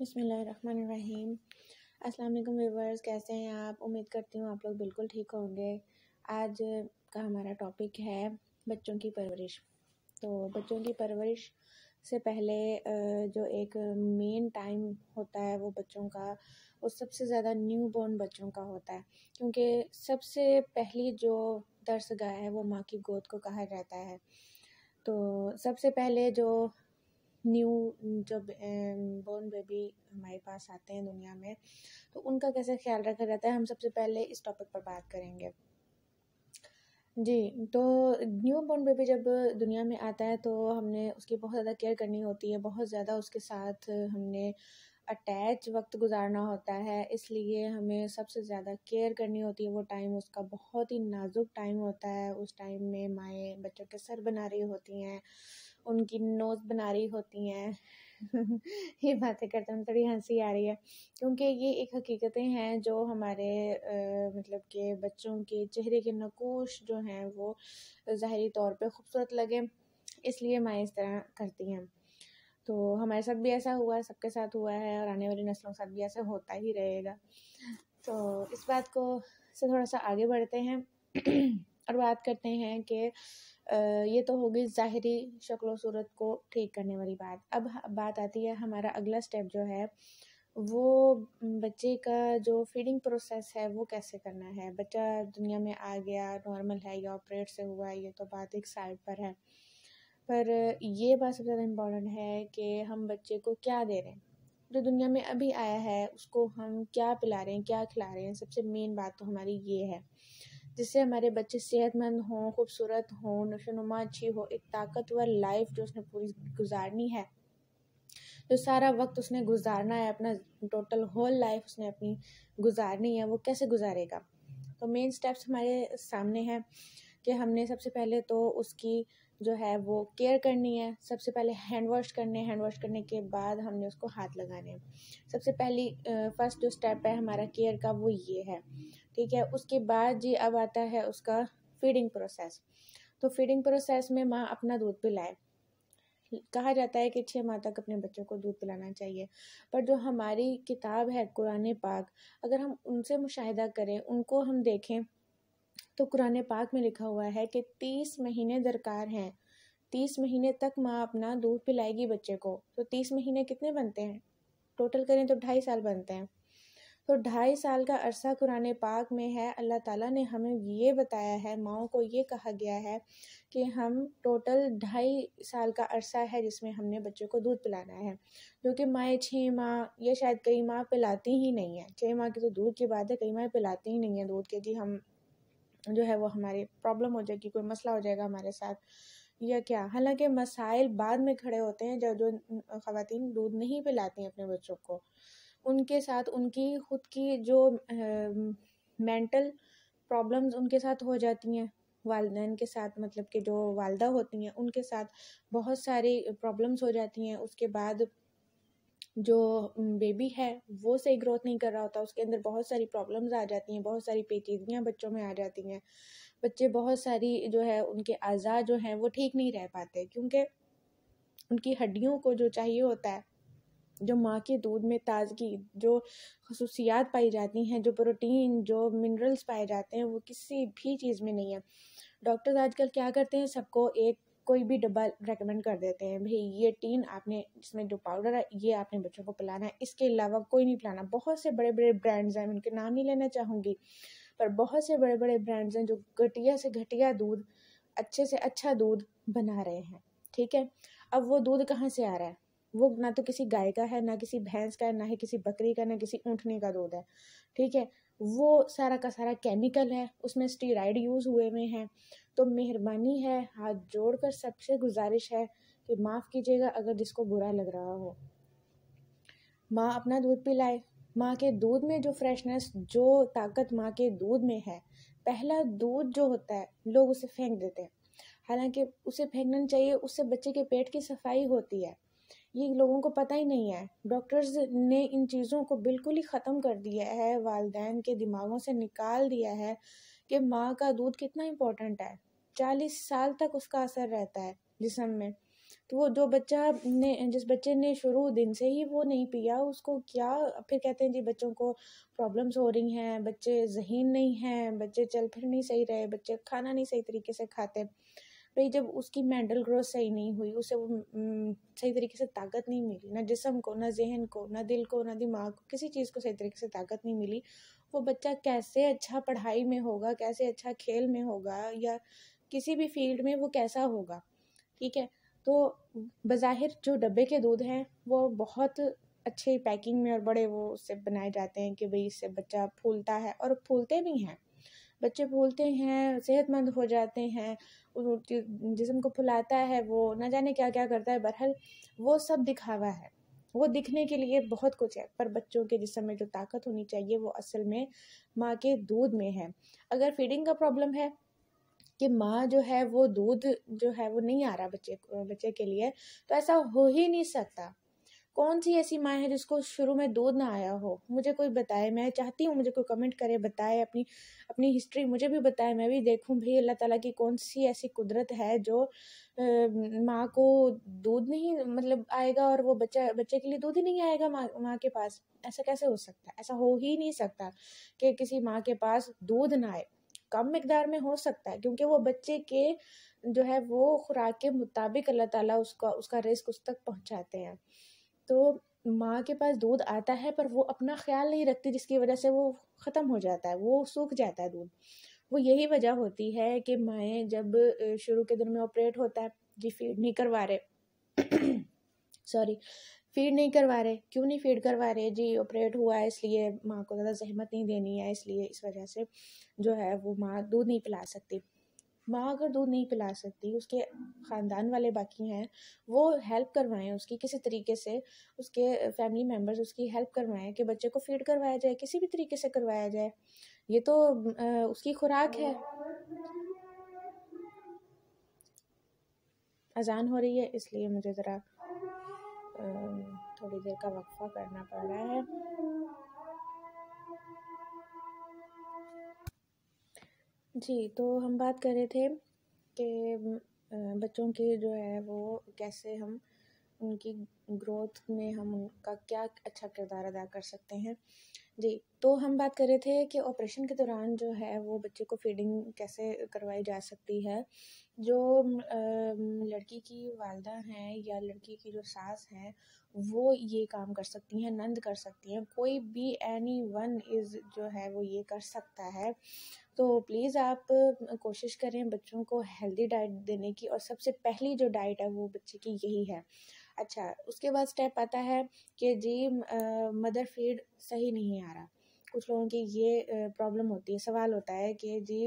बसमीम अल्लाम व्यूवर्स कैसे हैं आप उम्मीद करती हूँ आप लोग बिल्कुल ठीक होंगे आज का हमारा टॉपिक है बच्चों की परवरिश तो बच्चों की परवरिश से पहले जो एक मेन टाइम होता है वो बच्चों का वो सबसे ज़्यादा न्यू बॉर्न बच्चों का होता है क्योंकि सबसे पहली जो दर्शगा है वो माँ की गोद को कहा जाता है तो सबसे पहले जो न्यू जब बोर्न बेबी हमारे पास आते हैं दुनिया में तो उनका कैसे ख्याल रखा जाता है हम सबसे पहले इस टॉपिक पर बात करेंगे जी तो न्यू बॉर्न बेबी जब दुनिया में आता है तो हमने उसकी बहुत ज़्यादा केयर करनी होती है बहुत ज़्यादा उसके साथ हमने अटैच वक्त गुजारना होता है इसलिए हमें सबसे ज़्यादा केयर करनी होती है वो टाइम उसका बहुत ही नाजुक टाइम होता है उस टाइम में माएँ बच्चों के सर बना रही होती हैं उनकी नोज़ बना रही होती हैं ये बातें करते हैं थोड़ी हंसी आ रही है क्योंकि ये एक हकीकतें हैं जो हमारे आ, मतलब के बच्चों के चेहरे के नकोश जो हैं वो ज़ाहरी तौर पे खूबसूरत लगे इसलिए माएँ इस तरह करती हैं तो हमारे साथ भी ऐसा हुआ सबके साथ हुआ है और आने वाली नस्लों के साथ भी ऐसा होता ही रहेगा तो इस बात को से थोड़ा सा आगे बढ़ते हैं और बात करते हैं कि ये तो होगी ज़ाहरी शक्ल सूरत को ठीक करने वाली बात अब बात आती है हमारा अगला स्टेप जो है वो बच्चे का जो फीडिंग प्रोसेस है वो कैसे करना है बच्चा दुनिया में आ गया नॉर्मल है या ऑपरेट से हुआ है ये तो बात एक साइड पर है पर ये बात सबसे ज़्यादा इम्पॉर्टेंट है कि हम बच्चे को क्या दे रहे हैं जो दुनिया में अभी आया है उसको हम क्या पिला रहे हैं क्या खिला रहे हैं सबसे मेन बात तो हमारी ये है जिससे हमारे बच्चे सेहतमंद हों खूबसूरत हों नशोनुमा अच्छी हो एक ताकतवर लाइफ जो उसने पूरी गुजारनी है जो सारा वक्त उसने गुजारना है अपना टोटल होल लाइफ उसने अपनी गुजारनी है वो कैसे गुजारेगा तो मेन स्टेप्स हमारे सामने हैं कि हमने सबसे पहले तो उसकी जो है वो केयर करनी है सबसे पहले हैंड वॉश करने हैंड वॉश करने के बाद हमने उसको हाथ लगाने हैं सबसे पहली फर्स्ट जो स्टेप है हमारा केयर का वो ये है ठीक है उसके बाद जी अब आता है उसका फीडिंग प्रोसेस तो फीडिंग प्रोसेस में माँ अपना दूध पिलाए कहा जाता है कि छः माह तक अपने बच्चों को दूध पिलाना चाहिए पर जो हमारी किताब है कुरान पाक अगर हम उनसे मुशाहिदा करें उनको हम देखें तो कुरान पाक में लिखा हुआ है कि तीस महीने दरकार हैं तीस महीने तक माँ अपना दूध पिलाएगी बच्चे को तो तीस महीने कितने बनते हैं टोटल करें तो ढाई साल बनते हैं तो ढाई साल का अरसा कुरान पाक में है अल्लाह ताला ने हमें ये बताया है माओ को ये कहा गया है कि हम टोटल ढाई साल का अरसा है जिसमें हमने बच्चों को दूध पिलाना है जो कि माएँ छः माँ या शायद कई माँ पिलाती ही नहीं है छः माँ की तो दूध की बात है कई माँ पिलाती ही नहीं है दूध के जी हम जो है वो हमारे प्रॉब्लम हो जाएगी कोई मसला हो जाएगा हमारे साथ या क्या हालांकि मसाइल बाद में खड़े होते हैं जब जो, जो ख़वान दूध नहीं पिलाती हैं अपने बच्चों को उनके साथ उनकी ख़ुद की जो मेंटल प्रॉब्लम्स उनके साथ हो जाती हैं वालदेन के साथ मतलब कि जो वालदा होती हैं उनके साथ बहुत सारी प्रॉब्लम्स हो जाती हैं उसके बाद जो बेबी है वो सही ग्रोथ नहीं कर रहा होता उसके अंदर बहुत सारी प्रॉब्लम्स आ जाती हैं बहुत सारी पेचीदगियाँ बच्चों में आ जाती हैं बच्चे बहुत सारी जो है उनके अज़ा जो हैं वो ठीक नहीं रह पाते क्योंकि उनकी हड्डियों को जो चाहिए होता है जो माँ के दूध में ताज़गी जो खसूसियात पाई जाती हैं जो प्रोटीन जो मिनरल्स पाए जाते हैं वो किसी भी चीज़ में नहीं है डॉक्टर्स आजकल क्या करते हैं सबको एक कोई भी डब्बा रेकमेंड कर देते हैं भाई ये टीन आपने इसमें जो पाउडर है ये आपने बच्चों को पिलाना है इसके अलावा कोई नहीं पिलाना बहुत से बड़े बड़े ब्रांड्स हैं मैं उनके नाम नहीं लेना चाहूँगी पर बहुत से बड़े बड़े ब्रांड्स हैं जो घटिया से घटिया दूध अच्छे से अच्छा दूध बना रहे हैं ठीक है अब वो दूध कहाँ से आ रहा है वो ना तो किसी गाय का है ना किसी भैंस का है ना ही किसी बकरी का ना किसी ऊँटने का दूध है ठीक है वो सारा का सारा केमिकल है उसमें स्टीराइड यूज़ हुए हुए हैं तो मेहरबानी है हाथ जोड़ कर सबसे गुजारिश है कि माफ़ कीजिएगा अगर जिसको बुरा लग रहा हो माँ अपना दूध पिलाए माँ के दूध में जो फ्रेशनेस जो ताकत माँ के दूध में है पहला दूध जो होता है लोग उसे फेंक देते हैं हालांकि उसे फेंकना चाहिए उससे बच्चे के पेट की सफाई होती है ये लोगों को पता ही नहीं है डॉक्टर्स ने इन चीज़ों को बिल्कुल ही ख़त्म कर दिया है वालदेन के दिमागों से निकाल दिया है कि माँ का दूध कितना इम्पोर्टेंट है चालीस साल तक उसका असर रहता है जिसम में तो वो जो बच्चा ने जिस बच्चे ने शुरू दिन से ही वो नहीं पिया उसको क्या फिर कहते हैं जी बच्चों को प्रॉब्लम्स हो रही हैं बच्चे जहीन नहीं हैं बच्चे चल फिर नहीं सही रहे बच्चे खाना नहीं सही तरीके से खाते भाई जब उसकी मेंटल ग्रोथ सही नहीं हुई उसे वो सही तरीके से ताकत नहीं मिली ना जिसम को ना जहन को ना दिल को ना दिमाग को किसी चीज़ को सही तरीके से ताकत नहीं मिली वो बच्चा कैसे अच्छा पढ़ाई में होगा कैसे अच्छा खेल में होगा या किसी भी फील्ड में वो कैसा होगा ठीक है तो बज़ाहिर जो डब्बे के दूध हैं वो बहुत अच्छे पैकिंग में और बड़े वो उससे बनाए जाते हैं कि भाई इससे बच्चा फूलता है और फूलते भी हैं बच्चे फूलते हैं सेहतमंद हो जाते हैं रोटी जिसम को फुलाता है वो ना जाने क्या क्या करता है बहरहाल वो सब दिखावा है वो दिखने के लिए बहुत कुछ है पर बच्चों के जिसम में जो ताकत होनी चाहिए वो असल में माँ के दूध में है अगर फीडिंग का प्रॉब्लम है कि माँ जो है वो दूध जो है वो नहीं आ रहा बच्चे बच्चे के लिए तो ऐसा हो ही नहीं सकता कौन सी ऐसी माँ है जिसको शुरू में दूध ना आया हो मुझे कोई बताए मैं चाहती हूँ मुझे कोई कमेंट करे बताए अपनी अपनी हिस्ट्री मुझे भी बताए मैं भी देखूँ भाई अल्लाह ताला की कौन सी ऐसी कुदरत है जो माँ को दूध नहीं मतलब आएगा और वो बच्चा बच्चे के लिए दूध ही नहीं आएगा माँ माँ के पास ऐसा कैसे हो सकता है ऐसा हो ही नहीं सकता कि किसी माँ के पास दूध ना आए कम मकदार में हो सकता है क्योंकि वो बच्चे के जो है वो खुराक के मुताबिक अल्लाह ताला उसका उसका रिस्क उस तक पहुंचाते हैं तो माँ के पास दूध आता है पर वो अपना ख्याल नहीं रखती जिसकी वजह से वो ख़त्म हो जाता है वो सूख जाता है दूध वो यही वजह होती है कि माएँ जब शुरू के दिन में ऑपरेट होता है जी फीड नहीं करवा रहे सॉरी फीड नहीं करवा रहे क्यों नहीं फीड करवा रहे जी ऑपरेट हुआ है इसलिए माँ को ज़्यादा जहमत नहीं देनी है इसलिए इस वजह से जो है वो माँ दूध नहीं पिला सकती माँ अगर दूध नहीं पिला सकती उसके ख़ानदान वाले बाकी हैं वो हेल्प करवाएं उसकी किसी तरीके से उसके फैमिली मेम्बर्स उसकी हेल्प करवाएं कि बच्चे को फीड करवाया जाए किसी भी तरीके से करवाया जाए ये तो आ, उसकी खुराक है अजान हो रही है इसलिए मुझे ज़रा थोड़ी देर का वक्फा करना पड़ रहा है जी तो हम बात कर रहे थे कि बच्चों के जो है वो कैसे हम उनकी ग्रोथ में हम उनका क्या अच्छा किरदार अदा कर सकते हैं जी तो हम बात कर रहे थे कि ऑपरेशन के दौरान जो है वो बच्चे को फीडिंग कैसे करवाई जा सकती है जो लड़की की वालदा हैं या लड़की की जो सास हैं वो ये काम कर सकती हैं नंद कर सकती हैं कोई भी एनी वन इज़ जो है वो ये कर सकता है तो प्लीज़ आप कोशिश करें बच्चों को हेल्दी डाइट देने की और सबसे पहली जो डाइट है वो बच्चे की यही है अच्छा उसके बाद स्टेप आता है कि जी आ, मदर फीड सही नहीं है आ रहा कुछ लोगों की ये प्रॉब्लम होती है सवाल होता है कि जी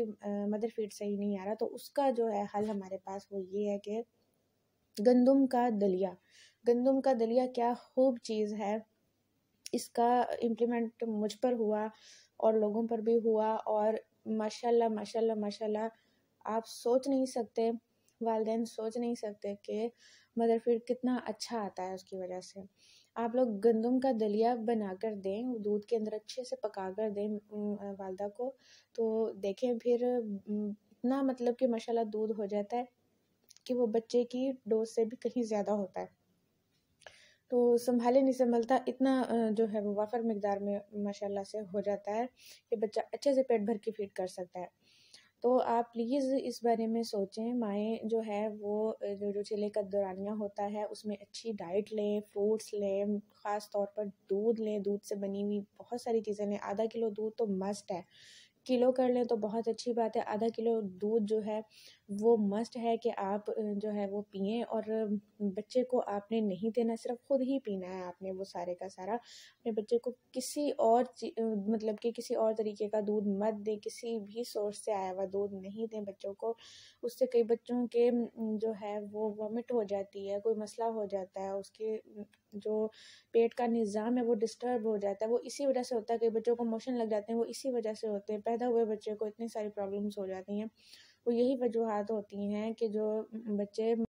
मदर फीड सही नहीं आ रहा तो उसका जो है हल हमारे पास वो ये है कि गंदम का दलिया गंदम का दलिया क्या खूब चीज़ है इसका इम्प्लीमेंट मुझ पर हुआ और लोगों पर भी हुआ और माशाल्लाह माशाल्लाह माशाल्लाह आप सोच नहीं सकते वालदेन सोच नहीं सकते कि मगर फिर कितना अच्छा आता है उसकी वजह से आप लोग गंदम का दलिया बना कर दें दूध के अंदर अच्छे से पका कर दें वालदा को तो देखें फिर इतना मतलब कि माशाल्लाह दूध हो जाता है कि वो बच्चे की डोज से भी कहीं ज़्यादा होता है तो संभाले नहीं संभलता इतना जो है वो वाफर मकदार में माशाल्लाह से हो जाता है कि बच्चा अच्छे से पेट भर के फीड कर सकता है तो आप प्लीज़ इस बारे में सोचें माएँ जो है वो जो चिले का दौरानिया होता है उसमें अच्छी डाइट लें फ्रूट्स लें ख़ास तौर पर दूध लें दूध से बनी हुई बहुत सारी चीज़ें लें आधा किलो दूध तो मस्ट है किलो कर लें तो बहुत अच्छी बात है आधा किलो दूध जो है वो मस्ट है कि आप जो है वो पिए और बच्चे को आपने नहीं देना सिर्फ खुद ही पीना है आपने वो सारे का सारा अपने बच्चे को किसी और मतलब कि किसी और तरीके का दूध मत दें किसी भी सोर्स से आया हुआ दूध नहीं दें बच्चों को उससे कई बच्चों के जो है वो वॉमिट हो जाती है कोई मसला हो जाता है उसके जो पेट का निज़ाम है वो डिस्टर्ब हो जाता है वो इसी वजह से होता है कई बच्चों को मोशन लग जाते हैं वो इसी वजह से होते हैं पैदा हुए बच्चे को इतनी सारी प्रॉब्लम्स हो जाती हैं वो यही वजूहत होती हैं कि जो बच्चे